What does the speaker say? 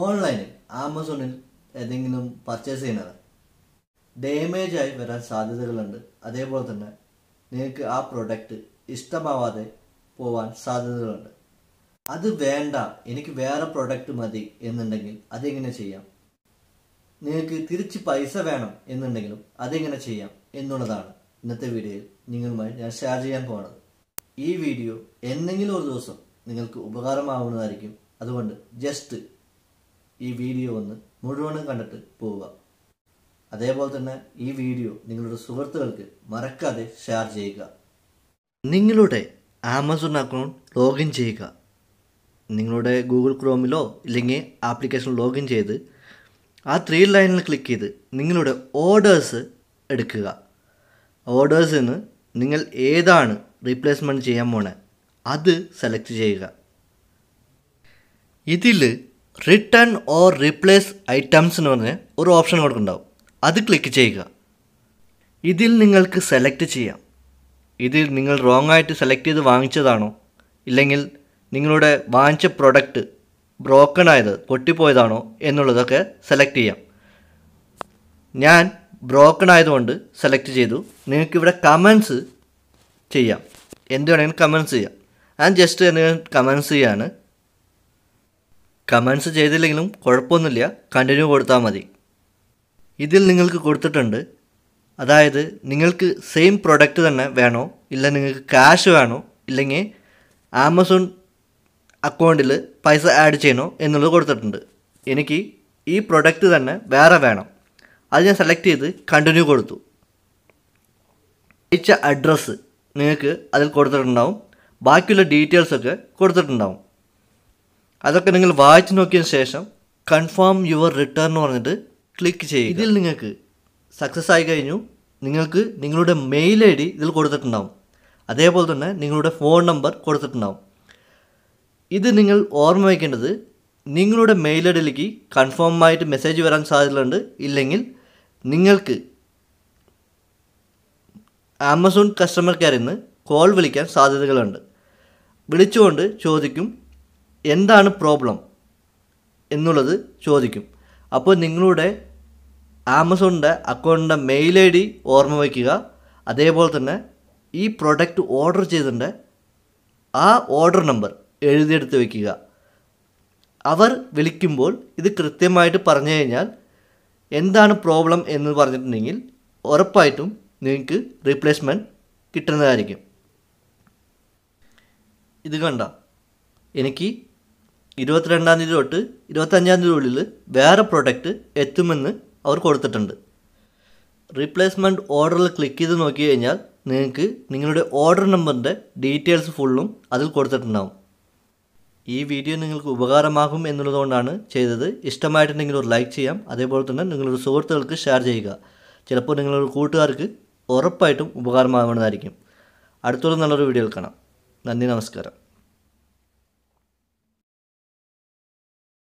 ഓൺലൈനിൽ ആമസോണിൽ ഏതെങ്കിലും പർച്ചേസ് ചെയ്യുന്നത് ഡേമേജ് ആയി വരാൻ സാധ്യതകളുണ്ട് അതേപോലെ തന്നെ നിങ്ങൾക്ക് ആ പ്രൊഡക്റ്റ് ഇഷ്ടമാവാതെ പോവാൻ സാധ്യതകളുണ്ട് അത് വേണ്ട എനിക്ക് വേറെ പ്രൊഡക്റ്റ് മതി എന്നുണ്ടെങ്കിൽ അതെങ്ങനെ ചെയ്യാം നിങ്ങൾക്ക് തിരിച്ച് പൈസ വേണം എന്നുണ്ടെങ്കിലും അതെങ്ങനെ ചെയ്യാം എന്നുള്ളതാണ് ഇന്നത്തെ വീഡിയോയിൽ നിങ്ങളുമായി ഞാൻ ഷെയർ ചെയ്യാൻ പോകുന്നത് ഈ വീഡിയോ എന്തെങ്കിലും ഒരു ദിവസം നിങ്ങൾക്ക് ഉപകാരമാവുന്നതായിരിക്കും അതുകൊണ്ട് ജസ്റ്റ് ഈ വീഡിയോ ഒന്ന് മുഴുവനും കണ്ടിട്ട് പോവുക അതേപോലെ തന്നെ ഈ വീഡിയോ നിങ്ങളുടെ സുഹൃത്തുക്കൾക്ക് മറക്കാതെ ഷെയർ ചെയ്യുക നിങ്ങളുടെ ആമസോൺ അക്കൗണ്ട് ലോഗിൻ ചെയ്യുക നിങ്ങളുടെ ഗൂഗിൾ ക്രോമിലോ ഇല്ലെങ്കിൽ ആപ്ലിക്കേഷൻ ലോഗിൻ ചെയ്ത് ആ ത്രീ ലൈനിൽ ക്ലിക്ക് ചെയ്ത് നിങ്ങളുടെ ഓർഡേഴ്സ് എടുക്കുക ഓർഡേഴ്സിൽ നിന്ന് നിങ്ങൾ ഏതാണ് റീപ്ലേസ്മെൻറ്റ് ചെയ്യാൻ പോണേ അത് സെലക്ട് ചെയ്യുക ഇതിൽ റിട്ടേൺ ഓർ റീപ്ലേസ് ഐറ്റംസ് എന്ന് പറഞ്ഞ് ഒരു ഓപ്ഷൻ കൊടുക്കുന്നുണ്ടാവും അത് ക്ലിക്ക് ചെയ്യുക ഇതിൽ നിങ്ങൾക്ക് സെലക്ട് ചെയ്യാം ഇതിൽ നിങ്ങൾ റോങ് ആയിട്ട് സെലക്ട് ചെയ്ത് വാങ്ങിച്ചതാണോ ഇല്ലെങ്കിൽ നിങ്ങളുടെ വാങ്ങിച്ച പ്രൊഡക്റ്റ് ബ്രോക്കൺ ആയത് പൊട്ടിപ്പോയതാണോ എന്നുള്ളതൊക്കെ സെലക്ട് ചെയ്യാം ഞാൻ ബ്രോക്കൺ ആയതുകൊണ്ട് സെലക്ട് ചെയ്തു നിങ്ങൾക്കിവിടെ കമൻസ് ചെയ്യാം എന്ത് വേണമെങ്കിലും കമൻസ് ചെയ്യാം ഞാൻ ജസ്റ്റ് എന്തെങ്കിലും കമൻസ് ചെയ്യാണ് കമൻസ് ചെയ്തില്ലെങ്കിലും കുഴപ്പമൊന്നുമില്ല കണ്ടിന്യൂ കൊടുത്താൽ മതി ഇതിൽ നിങ്ങൾക്ക് കൊടുത്തിട്ടുണ്ട് അതായത് നിങ്ങൾക്ക് സെയിം പ്രൊഡക്റ്റ് തന്നെ വേണോ ഇല്ല നിങ്ങൾക്ക് ക്യാഷ് വേണോ ഇല്ലെങ്കിൽ ആമസോൺ അക്കൗണ്ടിൽ പൈസ ആഡ് ചെയ്യണോ എന്നുള്ളത് കൊടുത്തിട്ടുണ്ട് എനിക്ക് ഈ പ്രൊഡക്റ്റ് തന്നെ വേറെ വേണം അത് ഞാൻ സെലക്ട് ചെയ്ത് കണ്ടിന്യൂ കൊടുത്തു അയച്ച അഡ്രസ്സ് നിങ്ങൾക്ക് അതിൽ കൊടുത്തിട്ടുണ്ടാവും ബാക്കിയുള്ള ഡീറ്റെയിൽസൊക്കെ കൊടുത്തിട്ടുണ്ടാവും അതൊക്കെ നിങ്ങൾ വായിച്ചു നോക്കിയ ശേഷം കൺഫേം യുവർ റിട്ടേൺ എന്ന് പറഞ്ഞിട്ട് ക്ലിക്ക് ചെയ്യുക ഇതിൽ നിങ്ങൾക്ക് സക്സസ് ആയി കഴിഞ്ഞു നിങ്ങൾക്ക് നിങ്ങളുടെ മെയിൽ ഐ ഡി ഇതിൽ കൊടുത്തിട്ടുണ്ടാവും അതേപോലെ തന്നെ നിങ്ങളുടെ ഫോൺ നമ്പർ കൊടുത്തിട്ടുണ്ടാവും ഇത് നിങ്ങൾ ഓർമ്മ വയ്ക്കേണ്ടത് നിങ്ങളുടെ മെയിൽ ഐ ഡിയിലേക്ക് കൺഫേം ആയിട്ട് മെസ്സേജ് വരാൻ സാധ്യതയുണ്ട് ഇല്ലെങ്കിൽ നിങ്ങൾക്ക് ആമസോൺ കസ്റ്റമർ കെയറിൽ നിന്ന് കോൾ വിളിക്കാൻ സാധ്യതകളുണ്ട് വിളിച്ചുകൊണ്ട് ചോദിക്കും എന്താണ് പ്രോബ്ലം എന്നുള്ളത് ചോദിക്കും അപ്പോൾ നിങ്ങളുടെ ആമസോണിൻ്റെ അക്കൗണ്ടിൻ്റെ മെയിൽ ഐ ഡി ഓർമ്മ വയ്ക്കുക അതേപോലെ തന്നെ ഈ പ്രൊഡക്റ്റ് ഓർഡർ ചെയ്തിട്ട് ആ ഓർഡർ നമ്പർ എഴുതിയെടുത്ത് വയ്ക്കുക അവർ വിളിക്കുമ്പോൾ ഇത് കൃത്യമായിട്ട് പറഞ്ഞു കഴിഞ്ഞാൽ എന്താണ് പ്രോബ്ലം എന്ന് പറഞ്ഞിട്ടുണ്ടെങ്കിൽ ഉറപ്പായിട്ടും നിങ്ങൾക്ക് റീപ്ലേസ്മെൻറ്റ് കിട്ടുന്നതായിരിക്കും ഇത് കണ്ട എനിക്ക് ഇരുപത്തിരണ്ടാം തീയതി തൊട്ട് ഇരുപത്തഞ്ചാം തീയതി ഉള്ളിൽ വേറെ പ്രൊഡക്റ്റ് എത്തുമെന്ന് അവർ കൊടുത്തിട്ടുണ്ട് റീപ്ലേസ്മെൻറ്റ് ഓർഡറിൽ ക്ലിക്ക് ചെയ്ത് നോക്കി കഴിഞ്ഞാൽ നിങ്ങൾക്ക് നിങ്ങളുടെ ഓർഡർ നമ്പറിൻ്റെ ഡീറ്റെയിൽസ് ഫുള്ളും അതിൽ കൊടുത്തിട്ടുണ്ടാവും ഈ വീഡിയോ നിങ്ങൾക്ക് ഉപകാരമാകും എന്നുള്ളതുകൊണ്ടാണ് ചെയ്തത് ഇഷ്ടമായിട്ടുണ്ടെങ്കിൽ ഒരു ലൈക്ക് ചെയ്യാം അതേപോലെ തന്നെ നിങ്ങളുടെ സുഹൃത്തുക്കൾക്ക് ഷെയർ ചെയ്യുക ചിലപ്പോൾ നിങ്ങളുടെ കൂട്ടുകാർക്ക് ഉറപ്പായിട്ടും ഉപകാരമാകുന്നതായിരിക്കും അടുത്തുള്ള നല്ലൊരു വീഡിയോയിൽ കാണാം നന്ദി നമസ്കാരം